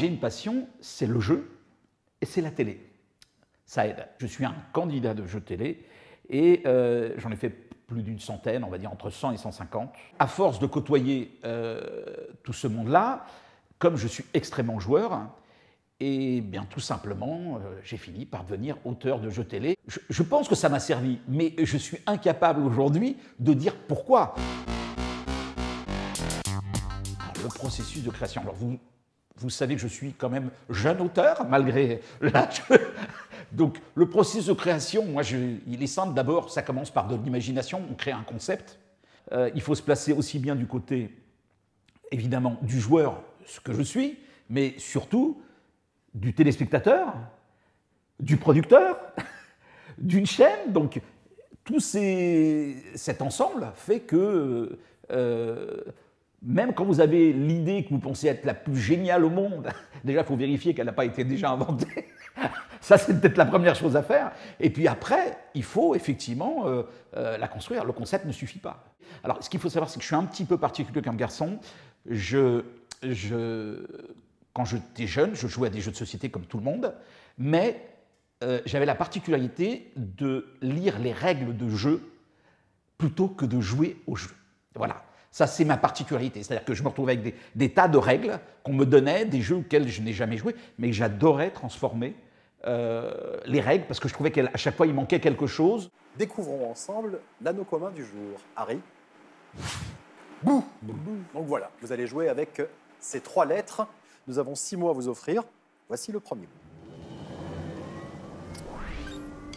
j'ai une passion, c'est le jeu et c'est la télé. Ça aide. Je suis un candidat de jeu télé et euh, j'en ai fait plus d'une centaine, on va dire entre 100 et 150. À force de côtoyer euh, tout ce monde-là, comme je suis extrêmement joueur, et bien tout simplement, euh, j'ai fini par devenir auteur de jeux télé. Je, pense que ça m'a servi, mais je suis incapable aujourd'hui de dire pourquoi. le processus de création. Alors vous vous savez que je suis quand même jeune auteur, malgré l'âge. Donc le processus de création, moi, je, il est simple. D'abord, ça commence par de l'imagination, on crée un concept. Euh, il faut se placer aussi bien du côté, évidemment, du joueur, ce que je suis, mais surtout du téléspectateur, du producteur, d'une chaîne. Donc tout cet ensemble fait que... Euh, même quand vous avez l'idée que vous pensez être la plus géniale au monde, déjà, il faut vérifier qu'elle n'a pas été déjà inventée. Ça, c'est peut-être la première chose à faire. Et puis après, il faut effectivement euh, euh, la construire. Le concept ne suffit pas. Alors, ce qu'il faut savoir, c'est que je suis un petit peu particulier comme garçon. quand j'étais jeune, je jouais à des jeux de société comme tout le monde, mais euh, j'avais la particularité de lire les règles de jeu plutôt que de jouer au jeu. Voilà. Ça, c'est ma particularité. C'est-à-dire que je me retrouvais avec des, tas de règles qu'on me donnait, des jeux auxquels je n'ai jamais joué, mais que j'adorais transformer euh, les règles parce que je trouvais qu'à chaque fois, il manquait quelque chose. Découvrons ensemble l'anneau commun du jour. Harry Bouh Donc voilà, vous allez jouer avec ces trois lettres. Nous avons six mots à vous offrir. Voici le premier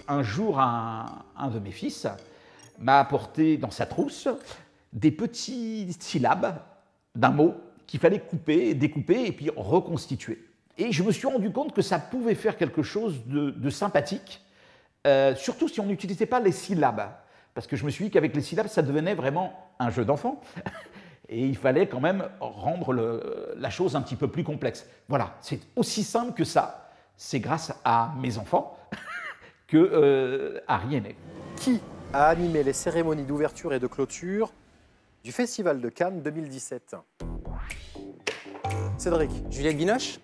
Un jour, un de mes fils m'a apporté dans sa trousse des petites syllabes d'un mot qu'il fallait couper, découper et puis reconstituer. Et je me suis rendu compte que ça pouvait faire quelque chose de, sympathique, euh, surtout si on n'utilisait pas les syllabes. Parce que je me suis dit qu'avec les syllabes, ça devenait vraiment un jeu d'enfant. Et il fallait quand même rendre la chose un petit peu plus complexe. Voilà, c'est aussi simple que ça. C'est grâce à mes enfants que euh, est Qui a animé les cérémonies d'ouverture et de clôture du Festival de Cannes 2017 Cédric. Juliette Binoche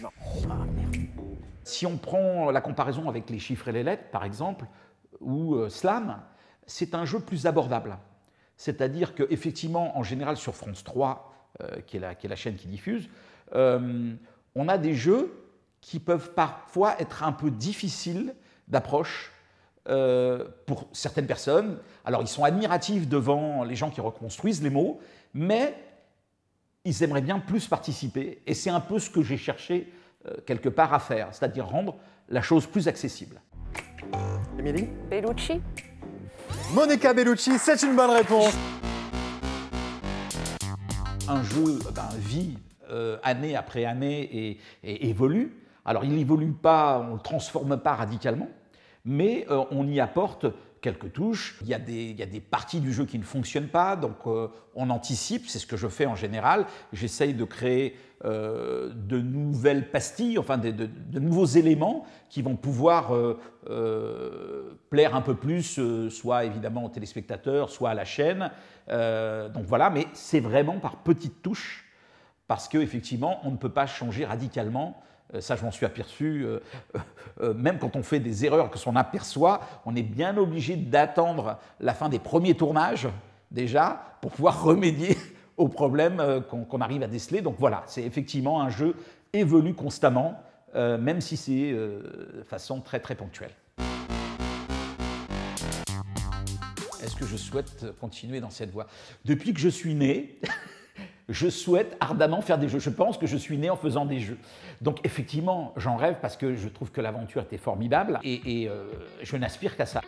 Non. Ah, merde. Si on prend la comparaison avec les chiffres et les lettres, par exemple, ou euh, Slam, c'est un jeu plus abordable. C'est-à-dire qu'effectivement, en général, sur France 3, euh, qui, est la, chaîne qui diffuse, euh, on a des jeux qui peuvent parfois être un peu difficiles d'approche euh, pour certaines personnes. Alors ils sont admiratifs devant les gens qui reconstruisent les mots, mais ils aimeraient bien plus participer. Et c'est un peu ce que j'ai cherché euh, quelque part à faire, c'est-à-dire rendre la chose plus accessible. Émilie Bellucci. Monica Bellucci, c'est une bonne réponse. Un jeu euh, ben, vit année après année et, et évolue. Alors il n'évolue pas, on ne le transforme pas radicalement, mais euh, on y apporte quelques touches. Il y, a des, y, a des, parties du jeu qui ne fonctionnent pas, donc euh, on anticipe, c'est ce que je fais en général. J'essaye de créer euh, de nouvelles pastilles, enfin de, nouveaux éléments qui vont pouvoir plaire un peu plus, soit évidemment aux téléspectateurs, soit à la chaîne. donc voilà, mais c'est vraiment par petites touches parce qu'effectivement, on ne peut pas changer radicalement. Euh, ça, je m'en suis aperçu. Euh, euh, même quand on fait des erreurs que s'on aperçoit, on est bien obligé d'attendre la fin des premiers tournages, déjà, pour pouvoir remédier aux problèmes qu'on arrive à déceler. Donc voilà, c'est effectivement un jeu évolue constamment, même si c'est de façon très très ponctuelle. Est-ce que je souhaite continuer dans cette voie Depuis que je suis né, je souhaite ardemment faire des jeux. Je pense que je suis né en faisant des jeux. Donc effectivement, j'en rêve parce que je trouve que l'aventure était formidable et, euh, je n'aspire qu'à ça.